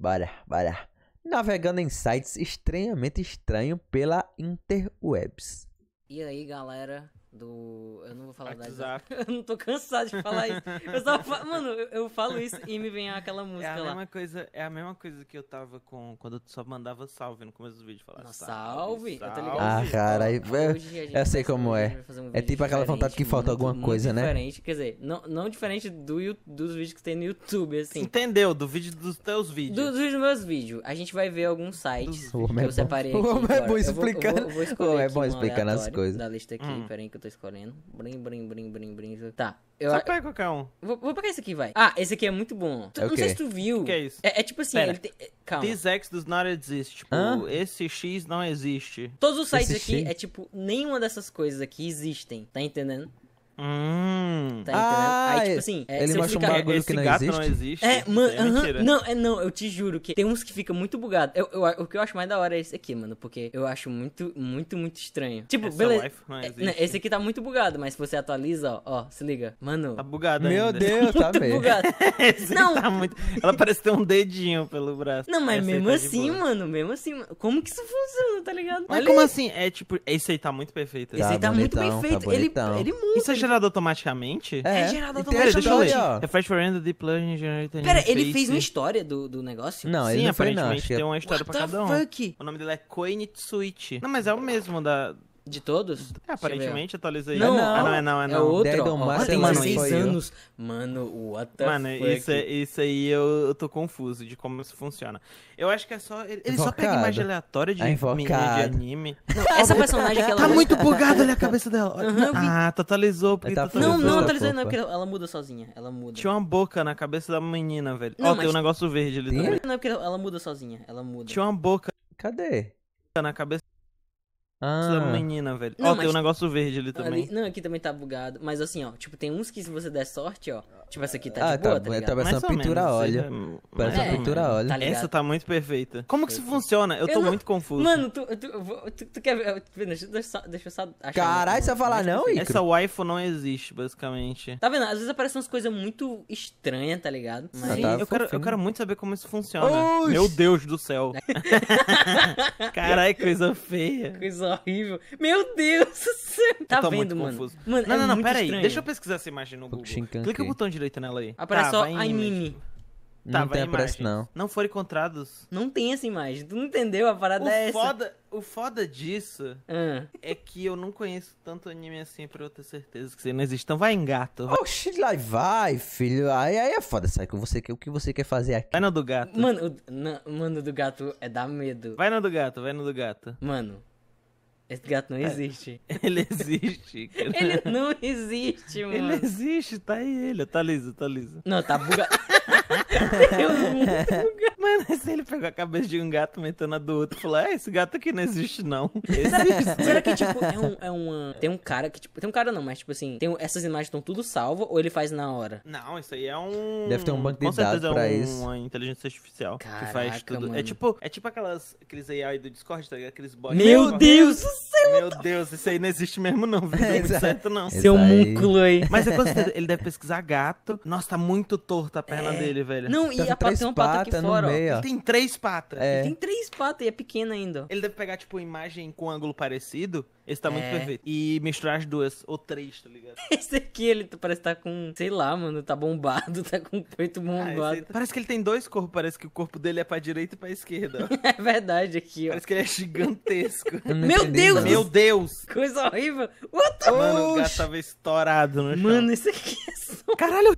Bora, bora. Navegando em sites estranhamente estranhos pela interwebs. E aí, galera? do. Eu não vou falar WhatsApp. Eu não tô cansado de falar isso. Eu só falo... Mano, eu falo isso e me vem aquela música é a lá. Mesma coisa, é a mesma coisa que eu tava com. Quando eu só mandava salve no começo do vídeo. Falar, Nossa, salve, salve. Eu tô ligado. Ah, cara, aí, eu, eu sei como é. Um é tipo aquela vontade que falta alguma muito coisa, né? Diferente, quer dizer, não, não diferente do, dos vídeos que tem no YouTube, assim. Entendeu? Do vídeo dos teus vídeos. Do, dos meus vídeos. A gente vai ver alguns sites. Dos... O homem é bom explicando. O é bom explicando as coisas. Da lista aqui, hum. peraí que eu tô escolhendo. Brim, brim, brim, brim, brim. Tá. Eu, Só pega qualquer um. Vou, vou pegar esse aqui, vai. Ah, esse aqui é muito bom. Tu, é okay. Não sei se tu viu. O que é isso? É, é tipo assim, Pera. ele tem... É, calma. This X does not exist. Tipo, Hã? esse X não existe. Todos os sites esse aqui X? é tipo, nenhuma dessas coisas aqui existem. Tá entendendo? Hum. Tá entendendo? Ah, aí, tipo assim, é, ele se eu mostra um é, bagulho que não gato existe. não existe. É, mano, é uh -huh, não, é, não, eu te juro que tem uns que fica muito bugado. Eu, eu, o que eu acho mais da hora é esse aqui, mano, porque eu acho muito, muito, muito estranho. Tipo, Essa beleza. Não, é, né, esse aqui tá muito bugado, mas se você atualiza, ó, ó se liga. Mano. Tá bugado Meu ainda. Deus, tá muito mesmo. bugado. não. Tá muito... Ela parece ter um dedinho pelo braço. Não, mas essa mesmo tá assim, mano, mesmo assim, como que isso funciona, tá ligado? Mas Olha como aí. assim? É tipo, esse aí tá muito perfeito. Tá esse aí tá, tá bonitão, muito perfeito. Tá ele, ele muda gerado automaticamente? É, é gerado automaticamente. deixa eu ler. Refresh é for random, deep learning, generator... Pera, ele fez uma história do, do negócio? Não, Sim, ele não aparentemente não, é tem uma história What pra cada um. O nome dele é Coin Suite. Não, mas é o mesmo da... De todos? É, aparentemente atualizei. Não, não, é, ah, não é não, é não. É outro. Dragon tem mano, seis anos. Eu. Mano, what the Mano, fuck? Isso, isso aí eu, eu, tô confuso de como isso funciona. Eu acho que é só... Ele, ele só pega imagem aleatória de tá de anime. Não, essa personagem que ela... Tá muito bugada ali a cabeça dela. Uhum, ah, totalizou. atualizou. Porque tá Não, não atualizou não, porque ela muda sozinha. Ela muda. Tinha uma boca na cabeça da menina, velho. Ó, oh, tem um negócio verde ali também. Não, é porque ela muda sozinha. Ela muda. Tinha uma boca. Cadê? Na cabeça é ah. Precisa uma menina, velho. Não, ó, mas... tem um negócio verde ali também. Ali... Não, aqui também tá bugado. Mas assim, ó, tipo, tem uns que se você der sorte, ó, Tipo, essa aqui tá ah, de tá boa, tá, tá ligado? Tá parecendo pintura menos, óleo. Seja... Hum, parece é, uma pintura óleo. Tá essa tá muito perfeita. Como que isso funciona? Eu, eu tô não... muito confuso. Mano, tu, tu, tu, tu quer... ver deixa, deixa eu só... Caralho, você vai falar não, Icro? Essa waifu não existe, basicamente. Tá vendo? Às vezes aparecem umas coisas muito estranhas, tá ligado? Mas... Sim, tá, tá eu, quero, eu quero muito saber como isso funciona. Oxi. Meu Deus do céu. Caralho, coisa feia. Coisa horrível. Meu Deus do céu. Tá vendo, mano? Mano, não, é não, não, pera aí. Deixa eu pesquisar essa imagem no Google. Clica o botão de direito nela aí. Aparece tá, só a não tá, tem aparece não. Não foram encontrados. Não tem essa imagem. Tu não entendeu a parada o é foda, essa. O foda disso ah. é que eu não conheço tanto anime assim pra eu ter certeza que você não existe. Então vai em gato. Vai. Oxi, lá vai, filho. Aí, aí é foda, sabe? O que, você, o que você quer fazer aqui? Vai no do gato. Mano, o, não, mano, do gato é dar medo. Vai no do gato, vai no do gato. Mano, esse gato não é. existe. Ele existe. Cara. Ele não existe, mano. Ele existe, tá aí ele. Tá liso, tá liso. Não, tá bugado. mano, se ele pegou a cabeça de um gato metendo a do outro e falou: É, esse gato aqui não existe, não. Existe. Será que, tipo, é, um, é uma. Tem um cara que, tipo. Tem um cara não, mas, tipo assim, tem, essas imagens estão tudo salvo ou ele faz na hora? Não, isso aí é um. Deve ter um banco de dados pra é um, isso. uma inteligência artificial Caraca, que faz tudo. É mano. É tipo, é tipo aquelas, aqueles AI do Discord, tá ligado? Aqueles bots. Meu Deus! Meu Deus, isso aí não existe mesmo, não, viu? É, muito certo, não. Seu múnculo aí. Mas é com certeza, ele deve pesquisar gato. Nossa, tá muito torta a perna é. dele, velho. Não, e a pata tem uma pata aqui fora, Meio, ó. Ele tem três patas. É. Ele tem três patas e é pequena ainda. Ele deve pegar, tipo, imagem com ângulo parecido esse tá muito é. perfeito. E misturar as duas, ou três, tá ligado? Esse aqui, ele tá, parece que tá com, sei lá, mano, tá bombado, tá com o peito ah, bombado. Ah, parece que ele tem dois corpos, parece que o corpo dele é pra direita e pra esquerda. é verdade aqui, ó. Parece que ele é gigantesco. Meu Deus! Não. Meu Deus! Coisa horrível! What the Mano, o gato tava estourado no chão. Mano, esse aqui é só... Caralho,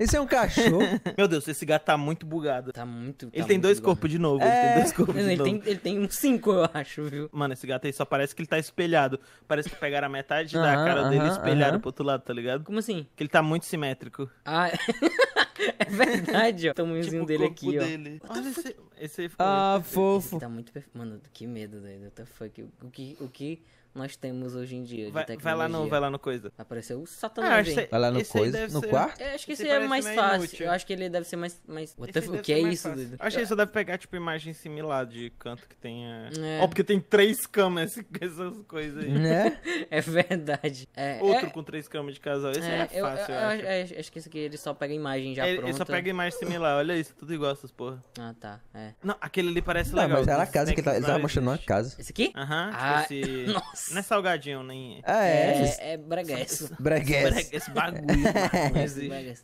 esse é um cachorro. Meu Deus, esse gato tá muito bugado. Tá muito. Tá ele tem muito dois corpos de novo. É... Ele tem dois corpos ele de tem, novo. Ele tem uns cinco, eu acho, viu? Mano, esse gato aí só parece que ele tá espelhado. Parece que pegaram a metade da aham, cara dele e espelharam aham. pro outro lado, tá ligado? Como assim? Que ele tá muito simétrico. Ah, é verdade, ó. tamanhozinho tipo, dele aqui, dele. ó. Olha esse, esse Ah, fofo. Esse tá muito perfeito. Mano, que medo, doido. What the fuck? O que. O que nós temos hoje em dia. Vai, vai, lá no, vai lá no coisa. Apareceu o Satanás. Ah, vai lá no coisa. No ser... quarto? Eu acho que esse, esse é mais fácil. Inútil. Eu acho que ele deve ser mais. mais... What the... O que é isso, Dudu? Acho que ele só deve pegar, tipo, imagem similar de canto que tenha. É-, é. Ó, oh, porque tem três camas, essas coisas aí. Né? é verdade. É, é- Outro é... com três camas de casal. Esse é, é fácil, eu, eu, acho. É, acho. que esse aqui ele só pega imagem já ele, pronta. Ele só pega imagem similar. Olha isso, tudo igual essas porra. Ah, tá. Não, aquele ali parece não, Mas era a casa que tá- ele tava mostrando uma casa. Esse aqui? Aham. Tipo ah, nossa. Não é salgadinho, nem. Ah, é? É, é breguesso. Breguesso. Esse bagulho,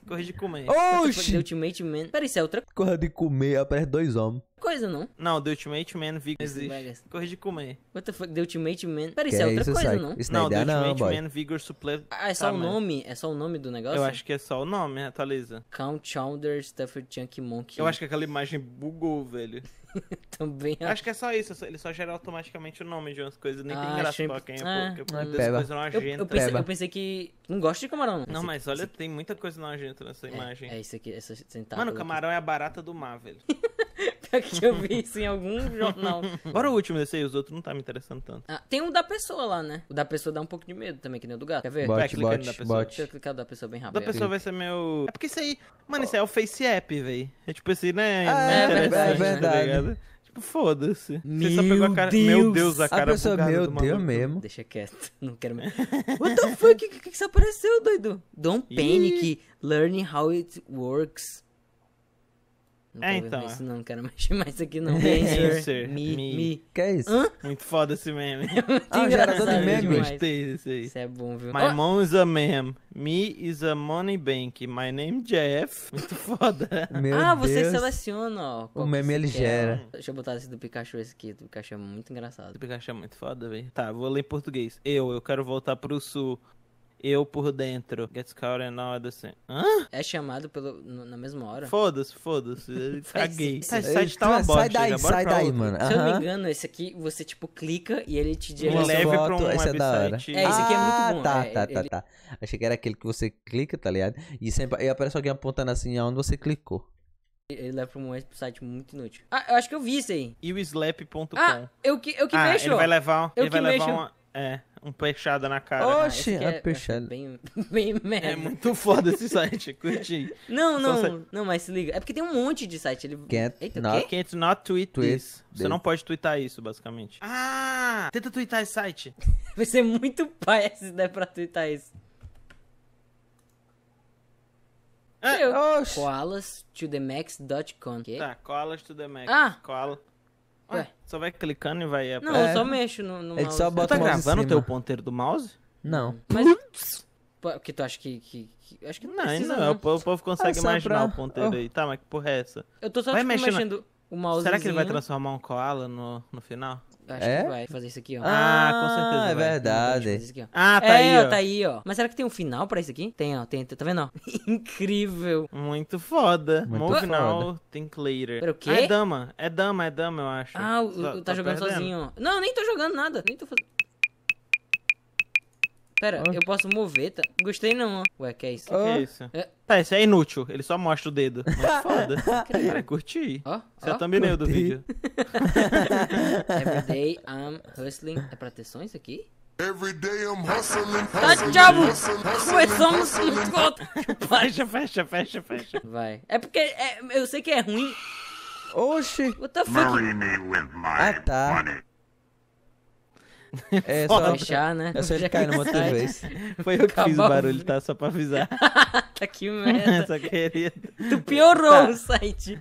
Corre de comer. Oxi! The Ultimate Man. Peraí, isso é outra Corre de comer, aparece dois homens. Coisa, não? Não, The Ultimate Man vigor existe. Corre de comer. What the fuck, The Ultimate Man? Peraí, isso é outra coisa, não? Isso não, é não The Ultimate não, Man Vigor Supplement. Ah, é só tá, o nome? É só o nome do negócio? Eu acho que é só o nome, né? atualiza. Count Chowder Stuffed Chunky Monkey. Eu acho que aquela imagem bugou, velho. Também acho. acho. que é só isso, ele só gera automaticamente o nome de umas coisas, nem ah, tem graça pra quem é, ah, porque hum. coisas não agenda. Eu, eu, pensei, eu, pensei, que. Não gosto de camarão, não. mas olha, tem muita coisa não agenda nessa é, imagem. É isso aqui, essa sentada. Mano, camarão aqui. é a barata do mar, velho. que eu vi isso em algum jornal. Bora o último desse aí, os outros não tá me interessando tanto. Ah, tem um da pessoa lá, né? O da pessoa dá um pouco de medo também, que nem o do gato. Quer ver? Bot, Vai clicando bot, da pessoa. Bot. Deixa eu clicar da pessoa bem rápido. Da pessoa vai ser meu. É porque isso aí. Mano, isso aí é o Face App, velho. É tipo assim, né? Ah, é, verdade, é verdade. Tá é tipo, foda-se. Meu Você só pegou a cara. Deus. Meu Deus, a cara a pessoa, Meu Deus mesmo. Deixa quieto, não quero mais. What the fuck? O que, que, que, que apareceu, doido? Don't panic. Learning how it works. Não é, então. Isso é. não, quero mexer mais aqui não. Answer, me, me, me. Que é isso? Hã? Muito foda esse meme. ah, já era todo meme. Gostei disso aí. Isso é bom, viu? My oh. mom is a meme. Me is a money bank. My name Jeff. Muito foda. Meu ah, Deus. você seleciona, ó. O meme ele quer. gera. Deixa eu botar esse do Pikachu esse aqui. Do Pikachu é muito engraçado. Do Pikachu é muito foda, velho. Tá, vou ler em português. Eu, eu quero voltar pro sul eu por dentro. Gets caught in now the same. Hã? É chamado pelo, na mesma hora. Foda-se, foda-se. Caguei. Esse site tá uma bosta. Sai daí, sai daí, mano. Se eu não me engano, esse aqui você tipo clica e ele te direciona. Ele leva pra um esse é da hora. É, esse aqui é muito ah, bom. Tá, é, tá, é, tá, tá. Achei que era aquele que você clica, tá ligado? E sempre e aparece alguém apontando assim aonde você clicou. Ele leva pra um site muito inútil. Ah, eu acho que eu vi isso aí. E o slap.com. Ah, eu que, eu que ah, mexo. Ele vai levar, ele vai levar uma é, um peixada na cara. Né? Oxi, ah, é, peixada. Bem, bem é merda. É muito foda esse site, curti. Não, não, site... não, mas se liga. É porque tem um monte de site. Ele... Can't, Eita, not, can't not tweet, this. Você não pode twittar isso, basicamente. Ah, tenta twittar esse site. Vai ser muito pai se der pra twittar isso. É. Eu. Koalas to the max.com. Tá, koalas to the max. Ah! Koala. Ué. É. Só vai clicando e vai. Não, eu só mexo no, no mouse. Só bota tá gravando o teu ponteiro do mouse? Não. Mas. Porque tu acha que. que, que acho que não. precisa, não. não. É né? O povo consegue ah, imaginar pra... o ponteiro oh. aí. Tá, mas que porra é essa? Eu tô só vai tipo, mexendo. mexendo... O Será que ele vai transformar um koala no, no final? Acho é? que vai fazer isso aqui, ó. Ah, com certeza. Ah, é vai. verdade. Aqui, ah, tá é, aí. Ó. tá aí, ó. Mas será que tem um final pra isso aqui? Tem, ó. Tem, tá vendo, ó? Incrível. Muito foda. Muito foda. final, think later. Pera, o quê? Ah, é dama. É dama, é dama, eu acho. Ah, o, tá, tá jogando perdendo. sozinho. Não, nem tô jogando nada. Nem tô fazendo. Pera, ah. eu posso mover? Tá? Gostei não, ó. Ué, que é isso? Oh. Que é isso? É... Tá, esse é inútil. Ele só mostra o dedo. Mas foda. Cara, curti. Ó, Você ó, é thumbnail do vídeo. Everyday I'm hustling. É pra ter sonhos aqui? Tá, diabo! Começamos volta. Fecha, fecha, fecha, fecha. Vai. É porque é, eu sei que é ruim. Oxi. What the fuck? Marry me with my ah, tá. money. É só deixar, né? É só ele cair numa outra vez. Foi eu que Acabou. fiz o barulho, tá? Só pra avisar. tá que merda. só queria... Tu piorou tá. o site.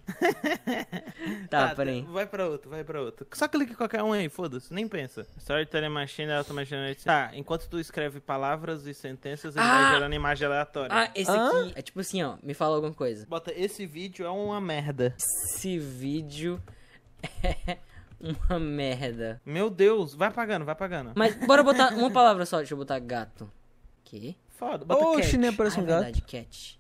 tá, tá peraí. Vai pra outro, vai pra outro. Só clique qualquer um aí, foda-se. Nem pensa. Storytelling Machine, Automation... Tá, enquanto tu escreve palavras e sentenças, ele ah! vai gerando imagem aleatória. Ah, esse aqui é tipo assim, ó. Me fala alguma coisa. Bota, esse vídeo é uma merda. Esse vídeo é... uma merda. Meu Deus, vai pagando, vai pagando. Mas bora botar uma palavra só, deixa eu botar gato. Que? Foda, bota oh, cat. chinês parece ah, um gato. cat.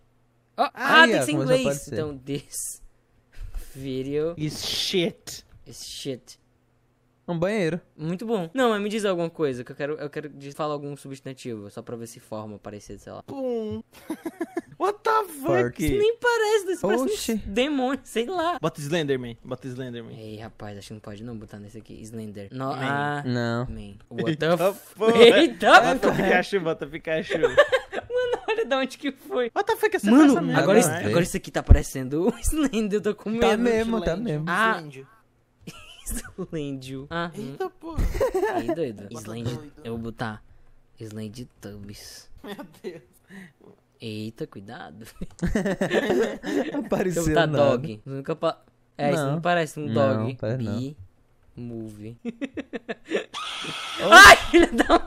Oh, ah, ah, tem que ser em inglês. Então, this video is shit. Is shit. É um banheiro. Muito bom. Não, mas me diz alguma coisa, que eu quero, eu quero falar algum substantivo, só pra ver se forma parecido, sei lá. Pum. What the fuck? Isso nem parece, isso parece um demônio, sei lá. Bota Slenderman, bota Slenderman. Ei, rapaz, acho que não pode não botar nesse aqui, Slender. No, man. Ah, não. Man. What Eita the fuck? Eita Bota Pikachu, bota Pikachu. Mano, olha de onde que foi. What the fuck, é essa Mano, agora, isso, é. agora isso aqui tá parecendo o Slender, eu tô com tá medo. Tá mesmo, tá mesmo. Ah, Slender. Slendio. Ah. Hum. Eita porra. Aí doido. Slend. Eu vou botar. Slend Tubs. Meu Deus. Eita, cuidado. Apareceu pareceu eu vou botar nada. dog. Nunca pa... É, não. isso não parece um não, dog. Não, parece não. Movie. Oh. Ai, filha da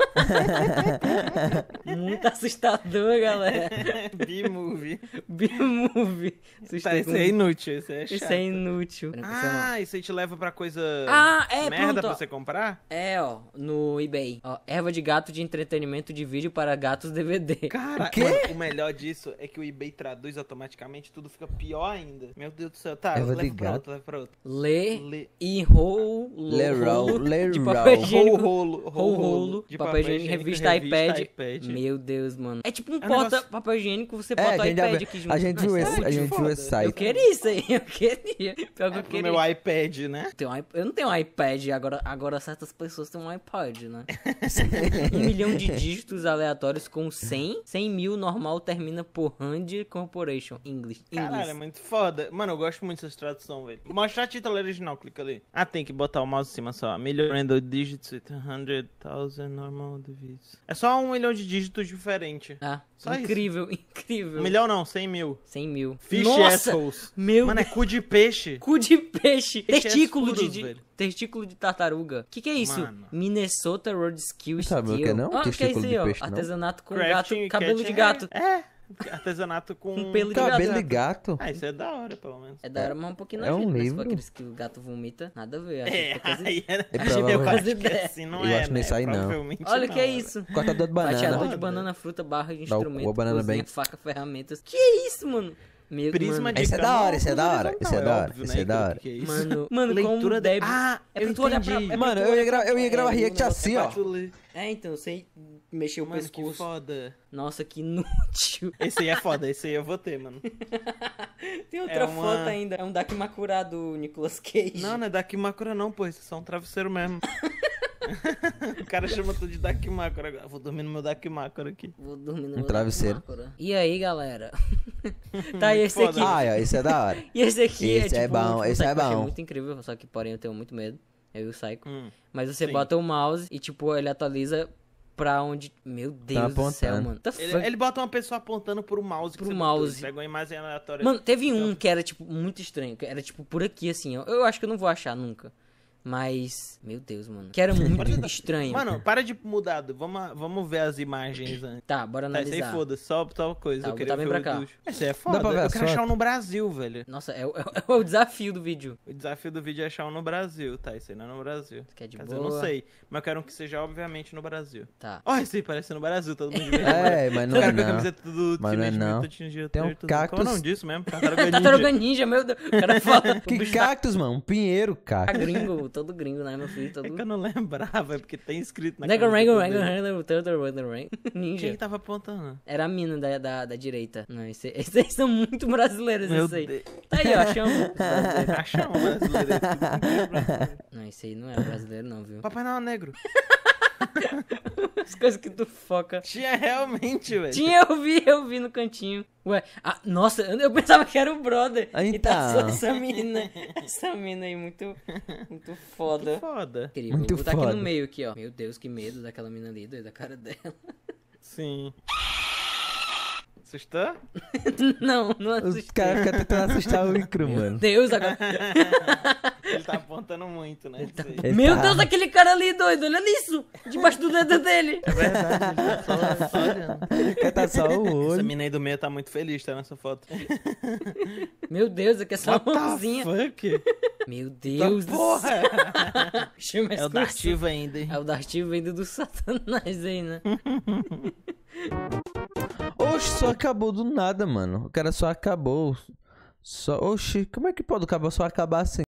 Muito assustador, galera. B-movie. B-movie. Tá, esse é inútil. isso é, é chato. Isso é inútil. Ah, isso aí te leva pra coisa ah, é, merda pronto, pra você comprar? É, ó, no eBay. Ó, erva de gato de entretenimento de vídeo para gatos DVD. Cara, o, o melhor disso é que o eBay traduz automaticamente, tudo fica pior ainda. Meu Deus do céu. Tá, erva leva de pra outro, leva pra outro. Lê, Lê. Lerol, Lerol, papel higiênico, rolo, rolo, de papel higiênico, revista, iPad. Meu Deus, mano. É tipo um é porta papel higiênico, você é, bota o iPad aqui junto. A gente tá viu esse, a gente viu esse site. Eu queria isso aí, eu queria. Pior que é, meu iPad, né? Eu não tenho um iPad, agora, agora certas pessoas têm um iPod, né? um milhão de dígitos aleatórios com 100, 100 mil normal termina por Hand Corporation English. English. Caralho, é muito foda. Mano, eu gosto muito dessa tradução, velho. mostra a título original, clica ali. Ah, tem que botar o almoço acima só. Melhorando digits with 100,000 normal divisions. É só um milhão de dígitos diferente. Ah, só incrível, isso. incrível. Um milhão não, 100 mil. 100 mil. Fish Nossa, assholes. Meu Mano, é cu de peixe. Cu de peixe. É testículo de... Testículo de tartaruga. Que que é isso? Mano. Minnesota Road Skills Não sabe o que é não? Ah, testículo que é isso aí, ó. Artesanato com Crafting gato, cabelo de gato. é. é. Artesanato com... Um pelo de Cabelo tá, gato. de gato. Ah, isso é da hora, pelo menos. É da hora, mas um pouquinho é um livro. Mas aqueles que o gato vomita, nada a ver. É, aí é... Eu acho é, que é é, assim não eu é, acho nem né? sai não. Olha o que é né? isso. Cortador de banana. Cortador de banana, fruta, barra de instrumento, Boa banana bem. faca, ferramentas. Que isso, mano? Meu, Prisma mano. de Isso é da hora, isso é, é, é da hora. Isso é, é da hora, isso é da hora. Mano, leitura deve. Ah, eu tô olhando Mano, eu ia, gravar, eu ia gravar é, react assim, tá ó. É, então, sem mexer o mano, pescoço. Que foda. Nossa, que inútil. Esse aí é foda, esse aí eu vou ter, mano. Tem outra é uma... foto ainda. É um Dakimakura do Nicolas Cage. Não, não é Dakimakura não, pô. Isso é só um travesseiro mesmo. o cara chama tudo de Dakimakura. Vou dormir no meu Dakimakura aqui. Vou dormir no meu um travesseiro. Dakimakura. E aí, galera? tá, e esse aqui. Ah, esse é da hora. e esse aqui esse é, é tipo, é bom, um esse é bom. Eu muito incrível, só que porém eu tenho muito medo. Eu o Psycho. Hum, Mas você sim. bota o mouse e, tipo, ele atualiza pra onde. Meu tá Deus tá do céu, mano. Tá ele, ele, bota uma pessoa apontando pro mouse. Pro mouse. Pega uma imagem aleatória. Mano, teve assim, um então. que era, tipo, muito estranho. Que era, tipo, por aqui, assim. Eu, eu acho que eu não vou achar nunca. Mas, meu Deus, mano. Que era muito estranho. Mano, para de mudar. Vamos, vamos ver as imagens antes. Tá, bora analisar. Tá, isso aí foda-se. Só tal coisa. Tá, eu queria bem pra cá. Do... Esse é foda. Dá pra né? ver eu quero achar um no Brasil, velho. Nossa, é, é, é, o desafio do vídeo. O desafio do vídeo é achar um no Brasil. Tá, isso aí não é no Brasil. Que é de boa. eu não sei. Mas eu quero um que seja, obviamente, no Brasil. Tá. Ó, oh, esse aí parece no Brasil. Todo mundo vê. é, mas não é não. camiseta do mas não é não. Tem um é é cactus. Como não disso mesmo? Tartaruga ninja. Tartaruga ninja, meu Deus. O cara fala. Que cactus, mano? Um pinheiro, cara. Tá gringo, todo gringo, né, meu filho? É todo... É que eu não lembrava, é porque tem escrito na Nega Rango, Rango, Rango, Turtle, Rango, Ninja. Quem tava apontando? Era a mina da, da, da direita. Não, esse, esses são muito brasileiros, meu isso aí. De... Tá aí, ó, achamos. achamos brasileiro. Não, esse aí não é brasileiro, não, viu? Papai não é negro. As coisas que tu foca. Tinha realmente, velho. Tinha, eu vi, eu vi no cantinho. Ué, ah, nossa, eu pensava que era o brother. aí ah, E tá então. essa mina. Essa mina aí, muito, muito foda. Muito foda. Muito Vou botar aqui no meio, aqui, ó. Meu Deus, que medo daquela mina ali, da cara dela. Sim. Assustou? não, não assustei. Os caras ficam tentando assustar o micro, mano. Deus, agora. Ele tá apontando muito, né? Tá... Meu tá... Deus, aquele cara ali doido, olha isso! Debaixo do dedo dele! É verdade, ele tá só, olhando. Tá só o olho. Essa mina aí do meio tá muito feliz, tá nessa foto. Meu Deus, aqui é, é só What uma mãozinha. Fuck? Meu Deus da porra! Chama é o Dartivo ainda. Hein? É o Dartivo ainda do Satanás aí, né? Oxe, só acabou do nada, mano. O cara só acabou. Só, como é que pode o só acabar assim?